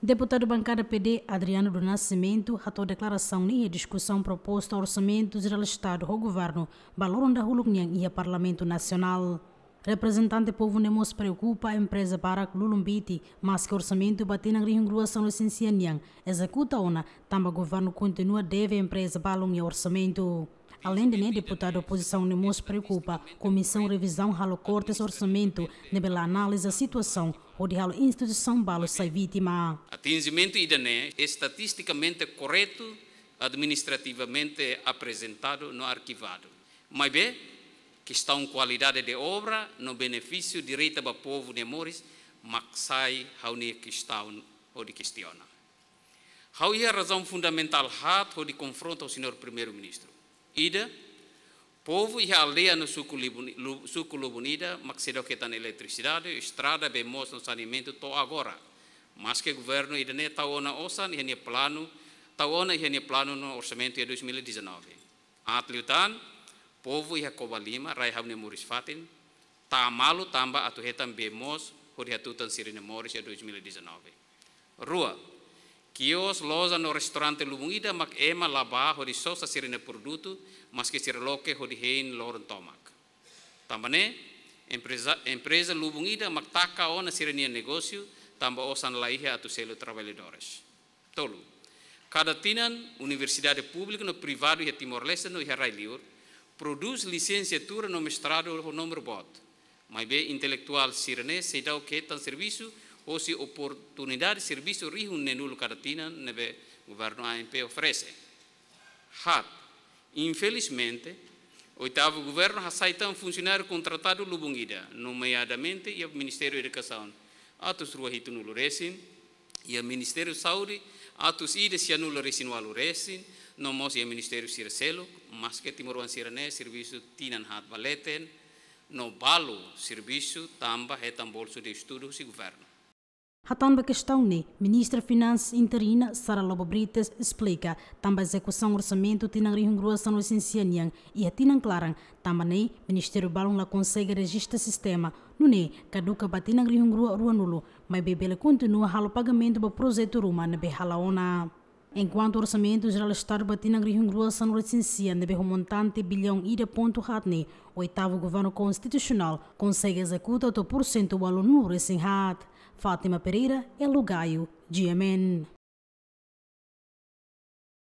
Deputado bancário PD Adriano do Nascimento ratou declaração e discussão proposta ao orçamento geral Estado ao Governo, valor da Hulungnhan e ao Parlamento Nacional. Representante povo Nemo se preocupa a empresa para Lulumbiti, mas que orçamento bate na reingruação licencianian, executa-ona, também o governo continua deve a empresa balão e orçamento. Além de nem né, deputado da oposição nem né, nos preocupa, comissão revisão ralo cortes orçamento, nem né, pela análise da situação, onde ralo instituição balo sai vítima. Atingimento é estatisticamente correto, administrativamente apresentado no arquivado. Mas bem, questão qualidade de obra no benefício direito do povo de Mores, a única questão ou de questiona. é a razão fundamental hat de confronto ao senhor primeiro-ministro ida povo e aldeia no suco Lubunida, Maxido que está na eletricidade, estrada, bemos no saneamento, to agora. Mas que governo ainda né? tá está na OSAN, né? e plano, está na plano no orçamento de 2019. Atliutan, povo e a Cobalima, Raihavne Muris Fatin, Tamalo tá Tamba, Atuhetan Bemos, de Sirine Moris, de 2019. Rua, Kios loza no restaurante lubungida mak ema laba hodi sosa sirine produto, mas que sirloke hodi hein loren tomak. Tambane, empresa, empresa lubungida mak taka ona sirine negócio, tamba osan laihia atu selo trabalhadores. Tolu, cada tinan universidade pública no privado e Timor-Leste no Rai Liur, produz licenciatura no mestrado no número bot. Mas bem intelectual sirene se dá o que tan serviço se oportunidade serviço rihunne nulu caratina o governo ANP oferece. Hat, infelizmente, oitavo governo um funcionário contratado lubungida, nomeadamente e o Ministério da Educação. Atos ruahito nulu Luresin, e o Ministério da Saúde, atos ida se anula resin walu resin, e o Ministério Sircelo, mas que Timoruan Sirane, serviço tinan hat valeten, no balo serviço tamba retam bolso de estudos e governo questão Ratanbaquestaune, né, ministra Finanças interina Sara Lobo Brites explica também execução orçamento tinha reingressão no essencianian e a tinha claran também né, ministério balão la consegue registrar sistema nune né, caduca batina reingrua ruanulo mas bebele continua halo pagamento para projeto ruma na behalaona Enquanto o orçamento geral está batendo em reingressão no licencia de berro montante bilhão ida ponto ratne, oitavo governo constitucional consegue executar 8% o aluno recém-rato. Fátima Pereira, El é Lugaio, de Amém.